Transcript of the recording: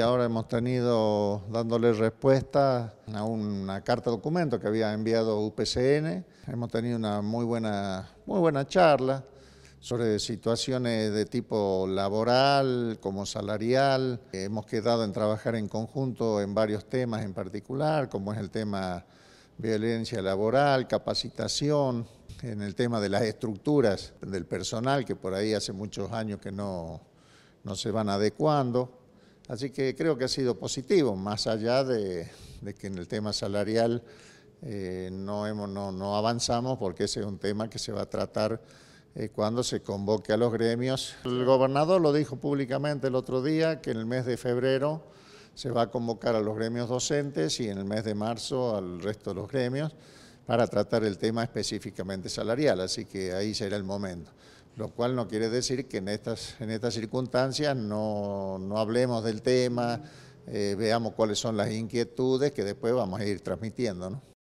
Ahora hemos tenido dándole respuesta a una carta documento que había enviado UPCN. Hemos tenido una muy buena, muy buena charla sobre situaciones de tipo laboral como salarial. Hemos quedado en trabajar en conjunto en varios temas en particular, como es el tema violencia laboral, capacitación, en el tema de las estructuras del personal, que por ahí hace muchos años que no, no se van adecuando. Así que creo que ha sido positivo, más allá de, que en el tema salarial eh, no, avanzamos porque ese es un tema que se va a tratar eh, cuando se convoque a los gremios. El gobernador lo dijo públicamente el otro día, que en el mes de febrero se va a convocar a los gremios docentes y en el mes de marzo al resto de los gremios para tratar el tema específicamente salarial, así que ahí será el momento lo cual no quiere decir que en estas, en estas circunstancias no, hablemos del tema, eh, veamos cuáles son las inquietudes que después vamos a ir transmitiendo. ¿no?